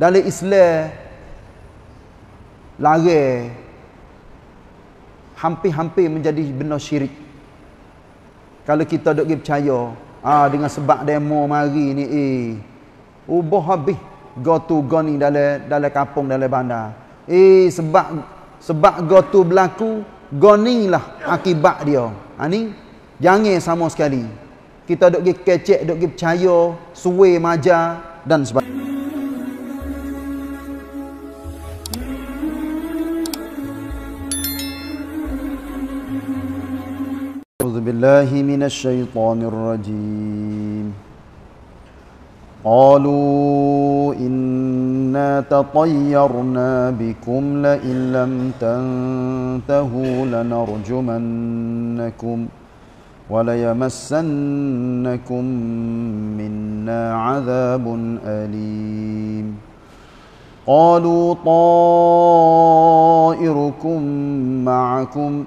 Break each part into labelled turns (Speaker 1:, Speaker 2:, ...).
Speaker 1: dalam Islam lari hampir-hampir menjadi benda syirik kalau kita dok percaya ah dengan sebab demo mari ni eh ubah habis go to go ni dalam dalam kampung dalam bandar eh sebab sebab go to berlaku go ni lah akibat dia ha ni jangan sama sekali kita dok kecek dok percaya suwe maja dan sebagainya أعوذ بالله من الشيطان الرجيم قالوا إنا تطيرنا بكم لئن لم تنتهوا لنرجمنكم وليمسنكم منا عذاب أليم قالوا طائركم معكم ۖ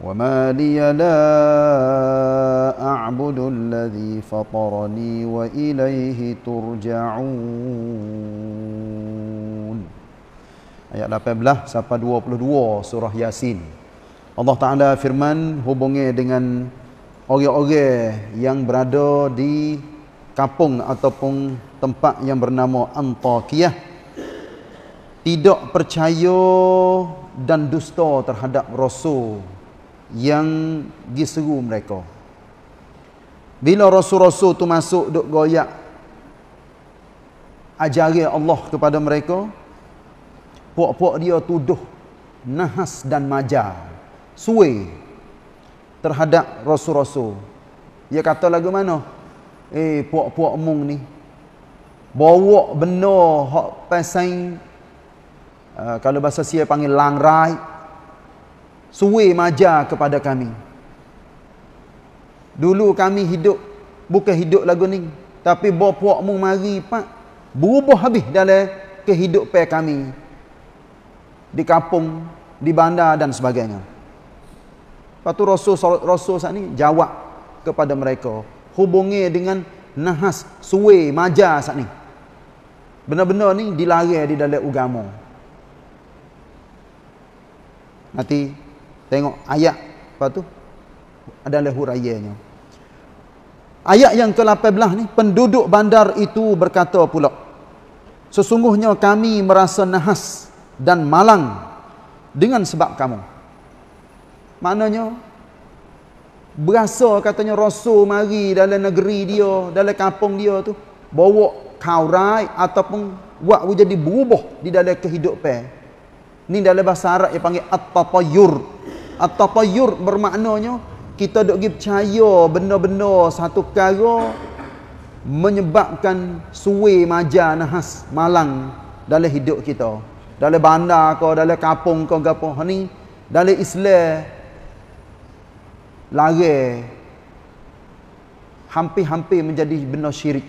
Speaker 1: وما لي لا أعبد الذي فطرني وإليه ترجعون Ayat 18 sampai 22 surah Yasin Allah Ta'ala firman hubungi dengan orang-orang yang berada di kampung ataupun tempat yang bernama Antakiyah tidak percaya dan dusta terhadap Rasul yang diseru mereka. Bila rasul-rasul tu masuk duk goyak ajari Allah kepada mereka, puak-puak dia tuduh nahas dan majar. Suwe terhadap rasul-rasul. Dia kata lagu mana? Eh, puak-puak mung ni. Bawa benda hak pasang uh, kalau bahasa saya panggil langrai suwe majar kepada kami. Dulu kami hidup, bukan hidup lagu ni. Tapi bapakmu mari, pak. Berubah habis dalam kehidupan kami. Di kampung, di bandar dan sebagainya. Lepas tu Rasul, Rasul saat ni jawab kepada mereka. Hubungi dengan nahas, suwe, majar saat ni. Benar-benar ni dilarang di dalam agama. Nanti Tengok ayat apa tu? Adalah huraiannya. Ayat yang ke-18 ni penduduk bandar itu berkata pula Sesungguhnya kami merasa nahas dan malang dengan sebab kamu. Maknanya berasa katanya rasul mari dalam negeri dia, dalam kampung dia tu bawa kaurai ataupun buat jadi berubah di dalam kehidupan. Ini dalam bahasa Arab dia panggil at-tatayur, At-tatayur bermaknanya kita duk pergi percaya benda-benda satu perkara menyebabkan suwe maja nahas malang dalam hidup kita. Dalam bandar ke, dalam kampung ke, gapo ha, ni, dalam Islam lare hampir-hampir menjadi benda syirik.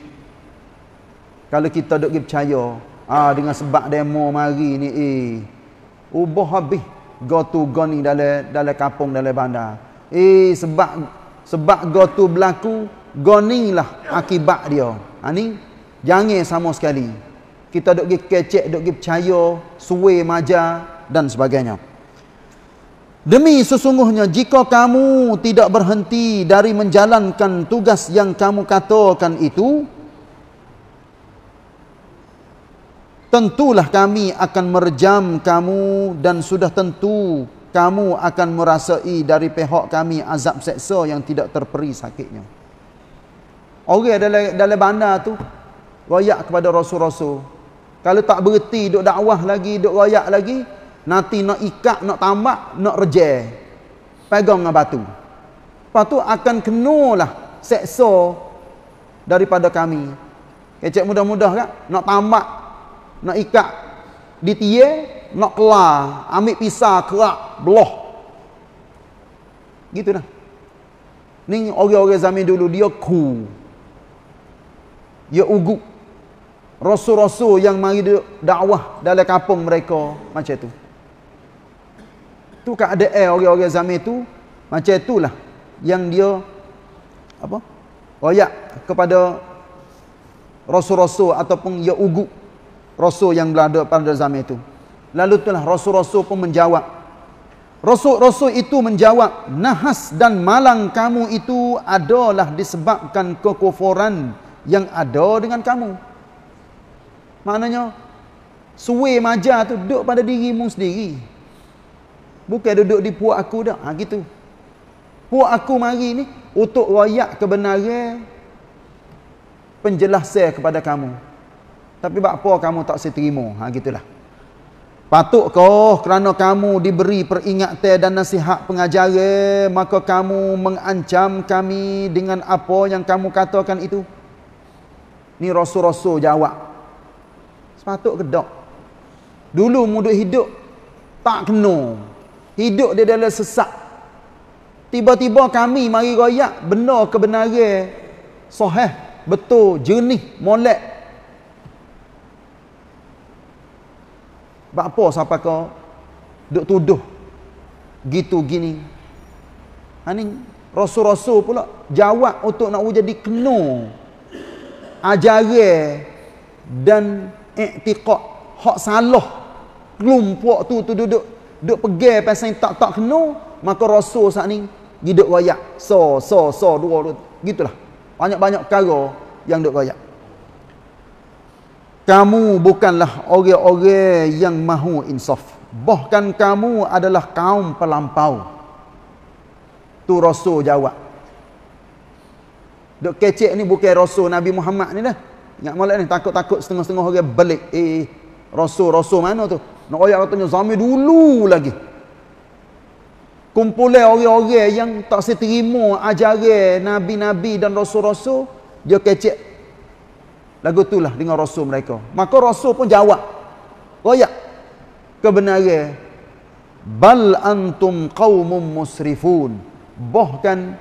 Speaker 1: Kalau kita duk pergi percaya, ah dengan sebab demo mari ni eh ubah habis go to go ni dalam dalam kampung dalam bandar eh sebab sebab go tu berlaku go ni lah akibat dia ha ni jangan sama sekali kita duk pergi kecek duk pergi percaya suwe maja dan sebagainya demi sesungguhnya jika kamu tidak berhenti dari menjalankan tugas yang kamu katakan itu Tentulah kami akan merjam kamu dan sudah tentu kamu akan merasai dari pihak kami azab seksa yang tidak terperi sakitnya. Orang dalam, dalam bandar tu royak kepada rasul-rasul. Kalau tak berhenti duk dakwah lagi, duk royak lagi, nanti nak ikat, nak tambak, nak reje. Pegang dengan batu. Lepas tu akan kenulah seksa daripada kami. Kecik mudah-mudah kan? Nak tambak nak ikat di tie nak kelar ambil pisah kerak belah, gitu dah ni orang-orang zaman dulu dia ku dia ugu rasul-rasul yang mari dakwah dalam kampung mereka macam tu tu eh orang-orang zaman tu macam itulah yang dia apa royak kepada rasul-rasul ataupun ya ugu rasul yang berada pada zaman itu. Lalu itulah rasul-rasul pun menjawab. Rasul-rasul itu menjawab, nahas dan malang kamu itu adalah disebabkan kekufuran yang ada dengan kamu. Maknanya, suwe maja tu duduk pada dirimu sendiri. Bukan duduk di puak aku dah. Ha, gitu. Puak aku mari ni untuk rakyat kebenaran penjelasan kepada kamu. Tapi buat apa kamu tak seterima? Ha, gitulah. Patut kau kerana kamu diberi peringatan dan nasihat pengajara, maka kamu mengancam kami dengan apa yang kamu katakan itu? Ni rasul-rasul jawab. Sepatut ke tak? Dulu muduk hidup, tak kena. Hidup dia dalam sesak. Tiba-tiba kami mari royak benar kebenaran. Soheh, betul, jernih, molek, Bak apa siapa kau duk tuduh gitu gini. Ha ni rasul-rasul pula jawab untuk nak di kena ajaran dan i'tiqad hak salah kelompok tu tu duduk duk pegel pasal tak tak kena maka rasul saat ni giduk wayak so so so dua dua gitulah banyak-banyak perkara yang duk wayak kamu bukanlah orang-orang yang mahu insaf bahkan kamu adalah kaum pelampau tu rasul jawab dok kecek ni bukan rasul Nabi Muhammad ni dah ingat molek ni takut-takut setengah-setengah orang belik eh rasul-rasul mana tu nak royak katanya zaman dulu lagi kumpulan orang-orang yang tak seterima ajaran nabi-nabi dan rasul-rasul dia kecek lagu itulah dengan rasul mereka maka rasul pun jawab royak kebenaran bal antum qaumum musrifun bahkan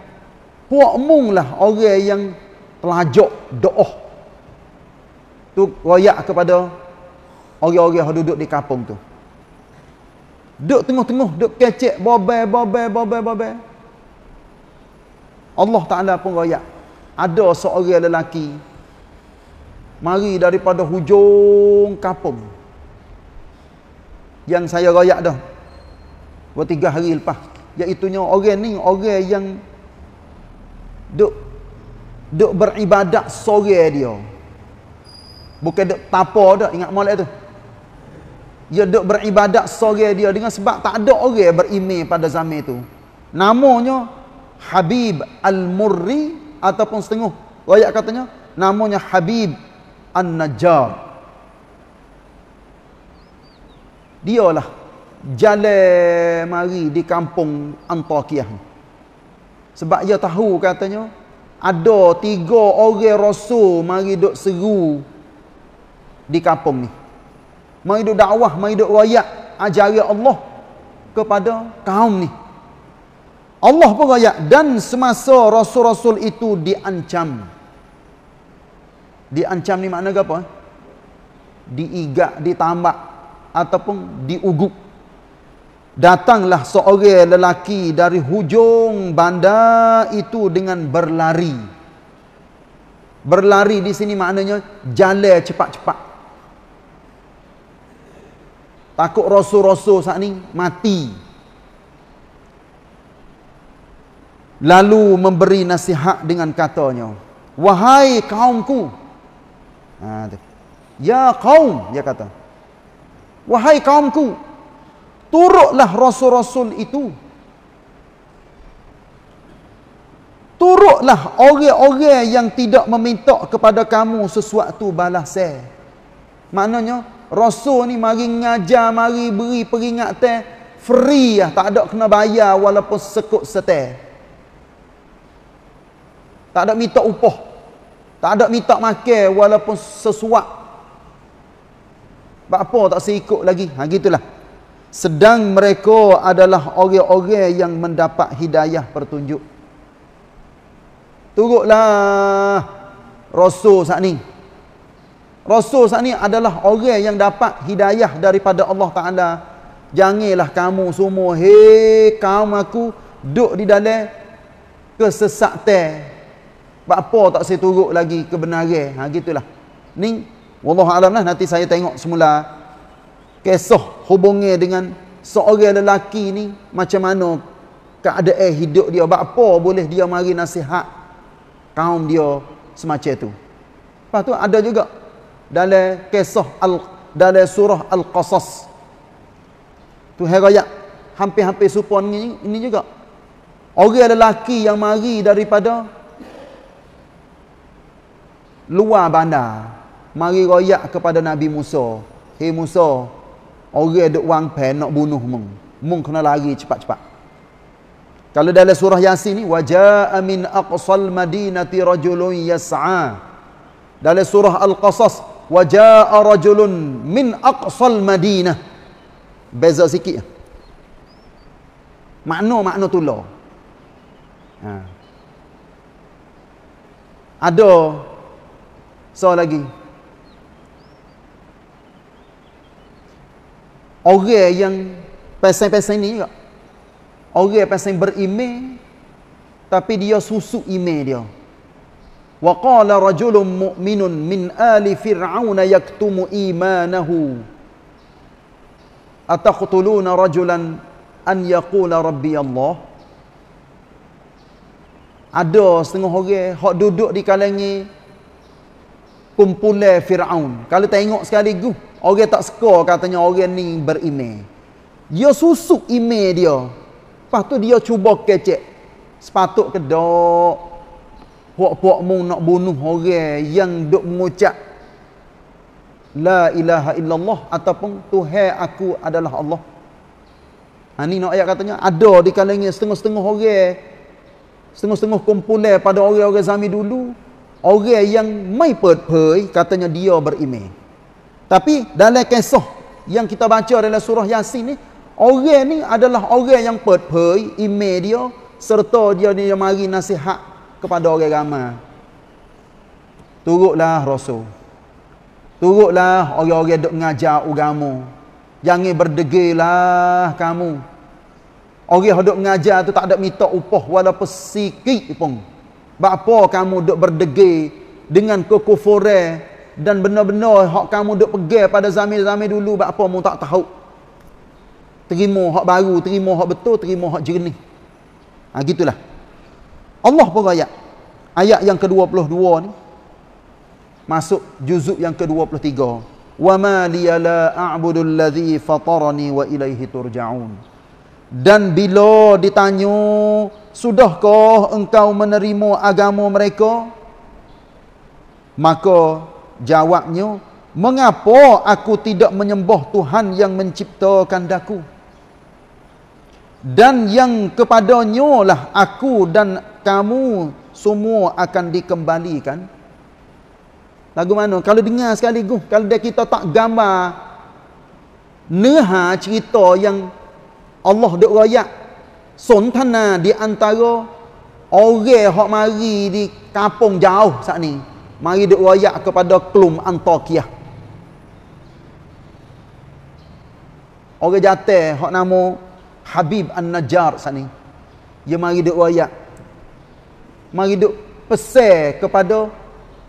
Speaker 1: puak puakmunglah orang yang pelajok doah tu royak kepada orang-orang yang duduk di kampung tu duduk tengah-tengah duduk kecek bobai bobai bobai bobai Allah Ta'ala pun royak ada seorang lelaki mari daripada hujung kapung yang saya royak dah dua tiga hari lepas iaitunya orang ni orang yang duk duk beribadat sore dia bukan duk tapa dah ingat molek tu dia duk beribadat sore dia dengan sebab tak ada orang berime pada zaman itu namanya Habib Al-Murri ataupun setengah royak katanya namanya Habib An-Najjar. Dialah jalan mari di kampung Antakiyah. Sebab dia tahu katanya ada tiga orang rasul mari duk seru di kampung ni. Mari duk dakwah, mari duk royak ajari Allah kepada kaum ni. Allah pun royak dan semasa rasul-rasul itu diancam. ancam Diancam ni makna apa? Diigak, ditambak ataupun diuguk. Datanglah seorang lelaki dari hujung bandar itu dengan berlari. Berlari di sini maknanya jalan cepat-cepat. Takut rosu-rosu saat ni mati. Lalu memberi nasihat dengan katanya. Wahai kaumku. Ha, ya kaum, dia kata. Wahai kaumku, turuklah rasul-rasul itu. turuklah orang-orang yang tidak meminta kepada kamu sesuatu balasnya. Eh. Maknanya, rasul ni mari ngajar, mari beri peringatan, free lah, tak ada kena bayar walaupun sekut setel. Tak ada minta upah. Tak ada minta makan walaupun sesuap. Sebab apa tak seikut lagi? Ha, gitulah. Sedang mereka adalah orang-orang yang mendapat hidayah pertunjuk. Turutlah Rasul saat ini. Rasul saat ini adalah orang yang dapat hidayah daripada Allah Ta'ala. Janganlah kamu semua, hei kaum aku, duduk di dalam kesesatan apa tak saya turut lagi kebenaran ha gitulah ni wallahu alam lah nanti saya tengok semula kisah hubungnya dengan seorang lelaki ni macam mana keadaan hidup dia apa boleh dia mari nasihat kaum dia semacam itu lepas tu ada juga dalam kisah al dalam surah al-qasas tu heraya hampir-hampir supon ini, ini juga orang lelaki yang mari daripada luar bandar mari royak kepada Nabi Musa hei Musa orang duk wang pen nak bunuh mung mung kena lari cepat-cepat kalau dalam surah Yasin ni waja'a min aqsal madinati rajulun yas'a dalam surah Al-Qasas waja'a rajulun min aqsal madinah beza sikit makna makna tu ha. ada So lagi. Orang yang pesan-pesan ni juga. Orang pesan berime tapi dia susu ime dia. Wa qala rajulun mu'minun min ali fir'aun yaktumu imanahu. Ataqtuluna rajulan an yaqula rabbi Allah. Ada setengah orang hok duduk di kalangan kumpulan Firaun. Kalau tengok sekali gu, orang tak suka katanya orang ni berime. Dia susuk ime dia. Lepas tu dia cuba kecek. Sepatut kedok. dok. Puak-puak mu nak bunuh orang yang duk mengucap La ilaha illallah ataupun Tuhan aku adalah Allah. Ha ni nak ayat katanya ada di kalangan setengah-setengah orang setengah-setengah kumpulan pada orang-orang zaman dulu orang yang mai perpoi katanya dia beriman. Tapi dalam kisah yang kita baca dalam surah Yasin ni, orang ni adalah orang yang perpoi iman dia serta dia ni yang mari nasihat kepada orang ramai. Turutlah rasul. Turutlah orang-orang duk mengajar agama. Jangan berdegilah kamu. Orang yang duk mengajar tu tak ada minta upah walaupun sikit pun. Bapa kamu duk berdegih dengan kekufuran dan benar-benar hak kamu duk pegang pada zaman-zaman dulu bapa mu tak tahu. Terima hak baru, terima hak betul, terima hak jernih. Ha gitulah. Allah pun ayat. Ayat yang ke-22 ni masuk juzuk yang ke-23. Wa ma liya la a'budu allazi fatarani wa ilaihi turja'un. Dan bila ditanya, sudahkah engkau menerima agama mereka? Maka jawabnya, mengapa aku tidak menyembah Tuhan yang menciptakan daku? Dan yang kepadanya lah aku dan kamu semua akan dikembalikan. Lagu mana? Kalau dengar sekali, kalau dia kita tak gambar neha cerita yang Allah duk royak sontana di antara orang hok mari di kampung jauh sat ni mari duk royak kepada kelum Antakiyah orang jateh hok nama Habib An-Najjar sat ni dia mari duk royak mari duk pesan kepada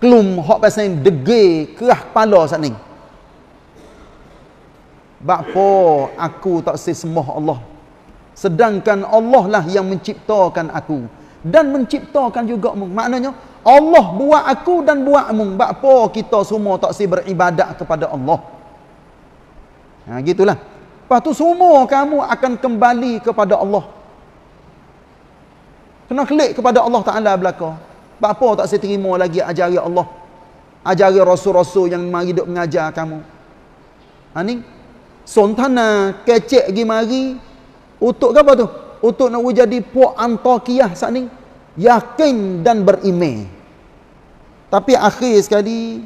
Speaker 1: kelum hok pasal degil kerah kepala sat ni Bapa aku tak sesembah Allah. Sedangkan Allah lah yang menciptakan aku. Dan menciptakan juga mu. Maknanya Allah buat aku dan buat mu. Bapa kita semua tak si beribadat kepada Allah. Ha, gitulah. Lepas semua kamu akan kembali kepada Allah. Kena klik kepada Allah Ta'ala belakang. Bapa tak si terima lagi ajari Allah. Ajari Rasul-Rasul yang mari duk mengajar kamu. Ha, ni? Sontana kecek pergi mari. Untuk apa tu? Untuk nak jadi puak antakiyah saat ni. Yakin dan berime. Tapi akhir sekali,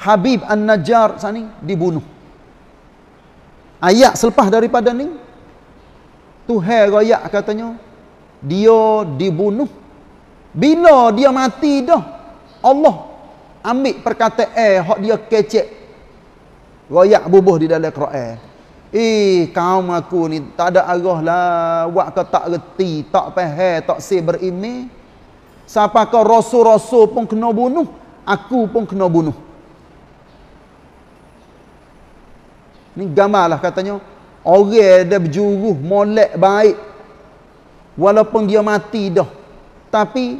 Speaker 1: Habib An-Najjar saat ni dibunuh. Ayat selepas daripada ni, hero Raya katanya, dia dibunuh. Bila dia mati dah, Allah ambil perkataan, eh, hak dia kecek. Raya bubuh di dalam Quran. Eh, kaum aku ni tak ada arah lah. Buat kau tak reti, tak pehe, tak si berimi. Siapa kau rasul-rasul pun kena bunuh. Aku pun kena bunuh. Ini gambar lah katanya. Orang dia berjuruh, molek baik. Walaupun dia mati dah. Tapi,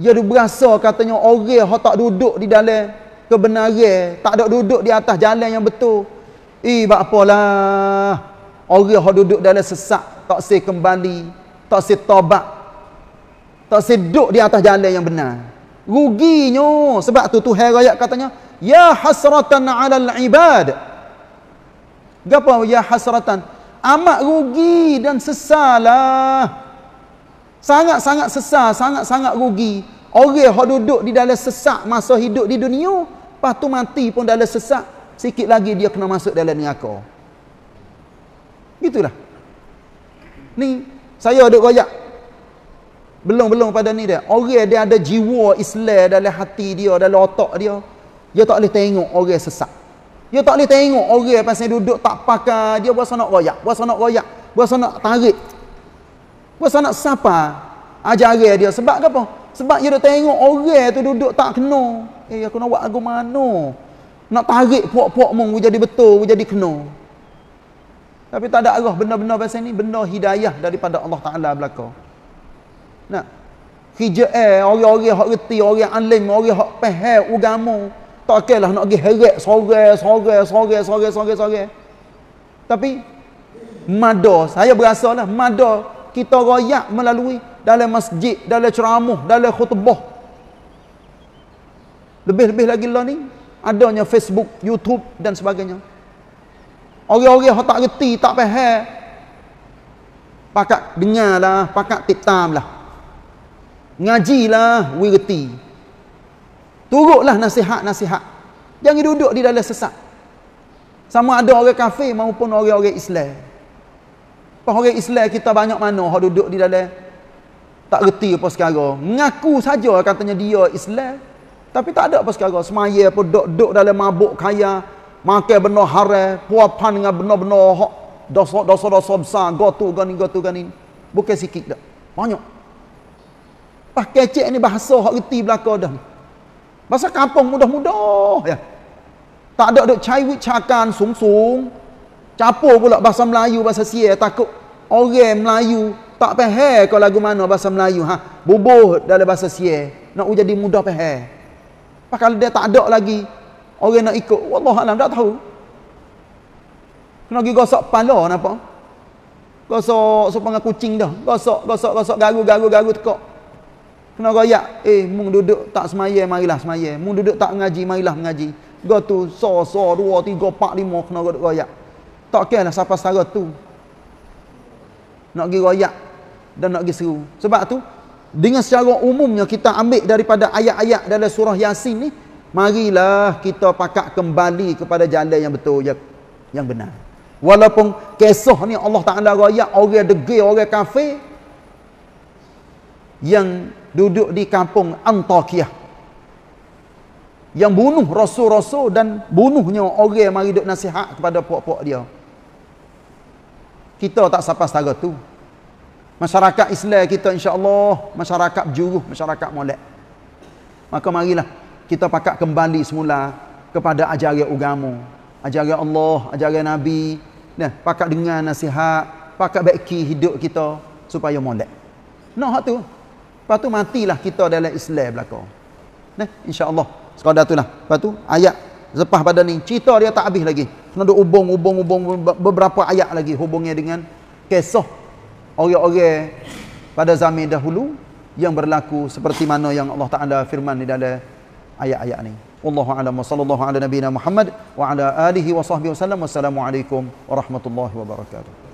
Speaker 1: dia berasa katanya orang yang tak duduk di dalam kebenaran. Tak ada duduk di atas jalan yang betul. Eh, buat apalah. Orang yang duduk dalam sesak, tak boleh kembali, tak boleh tobat, tak boleh duduk di atas jalan yang benar. Ruginya. Sebab tu Tuhan raya katanya, Ya hasratan ala al-ibad. Gapa ya hasratan? Amat rugi dan sesalah. Sangat-sangat sesal, sangat-sangat rugi. Orang yang duduk di dalam sesak masa hidup di dunia, lepas tu mati pun dalam sesak sikit lagi dia kena masuk dalam neraka. Gitulah. Ni saya ada royak. Belum-belum pada ni dia. Orang dia ada jiwa Islam dalam hati dia, dalam otak dia. Dia tak boleh tengok orang sesat. Dia tak boleh tengok orang pasal duduk tak pakai, dia berasa nak royak, berasa nak royak, berasa nak tarik. Berasa nak sapa ajaran dia sebab apa? Sebab dia dah tengok orang tu duduk tak kena. Eh aku nak buat aku mano? nak tarik puak-puak mong jadi betul jadi kena tapi tak ada arah benda-benda pasal ni benda hidayah daripada Allah Taala belaka nak hijau eh orang-orang hak reti orang alim orang hak faham agama takkanlah nak pergi heret sore sore sore sore sore sore tapi mada saya berasalah mada kita royak melalui dalam masjid dalam ceramah dalam khutbah lebih-lebih lagi lah ni adanya Facebook, YouTube dan sebagainya. Orang-orang yang tak reti, tak faham. Pakak dengarlah, pakat titamlah. Ngajilah, we reti. Turutlah nasihat-nasihat. Jangan duduk di dalam sesat. Sama ada orang kafir maupun orang-orang Islam. Pas orang Islam kita banyak mana yang duduk di dalam tak reti apa sekarang. Mengaku saja katanya dia Islam. Tapi tak ada apa sekarang. Semaya pun duduk dalam mabuk kaya. Makan benda haram. Puapan dengan benda-benda hak. Dosa-dosa besar. Gotu gani, gotu gani. Bukan sikit dah. Banyak. Pakai kecik ni bahasa hak reti belakang dah. Bahasa kampung mudah-mudah. Ya. Tak ada duk cai wit sung-sung. Capur pula bahasa Melayu, bahasa Sia. Takut orang Melayu tak faham kalau lagu mana bahasa Melayu. Ha? Bubuh dalam bahasa Sia. Nak jadi mudah faham. Kalau dia tak ada lagi orang nak ikut, Allah alam tak tahu. Kena pergi gosok kepala apa? Gosok sepanga kucing dah. Gosok, gosok, gosok garu garu garu tekak. Kena royak, eh mung duduk tak semayan marilah semayan. Mung duduk tak ngaji marilah mengaji. Go tu so so 2 3 4 kena royak. Tak kira lah siapa sara tu. Nak pergi royak dan nak pergi seru. Sebab tu dengan secara umumnya kita ambil daripada ayat-ayat dalam surah Yasin ni, marilah kita pakak kembali kepada jalan yang betul, yang, yang benar. Walaupun kisah ni Allah Ta'ala raya orang degi, orang kafir yang duduk di kampung Antakiyah. Yang bunuh rasul-rasul dan bunuhnya orang yang mari duduk nasihat kepada puak-puak dia. Kita tak sapa setara tu. Masyarakat Islam kita insya Allah Masyarakat juruh, masyarakat molek Maka marilah Kita pakat kembali semula Kepada ajaran agama Ajaran Allah, ajaran Nabi nah, Pakat dengar nasihat Pakat baiki hidup kita Supaya molek Nah tu Lepas tu matilah kita dalam Islam belakang nah, InsyaAllah Sekadar tu lah Lepas tu ayat Lepas pada ni Cerita dia tak habis lagi Kena ada hubung, hubung, hubung Beberapa ayat lagi Hubungnya dengan Kesoh orang-orang pada zaman dahulu yang berlaku seperti mana yang Allah Taala firman di dalam ayat-ayat ini. Wallahu a'lam wa sallallahu ala nabiyyina Muhammad wa ala alihi wa sahbihi wasallam. Wassalamualaikum warahmatullahi wabarakatuh.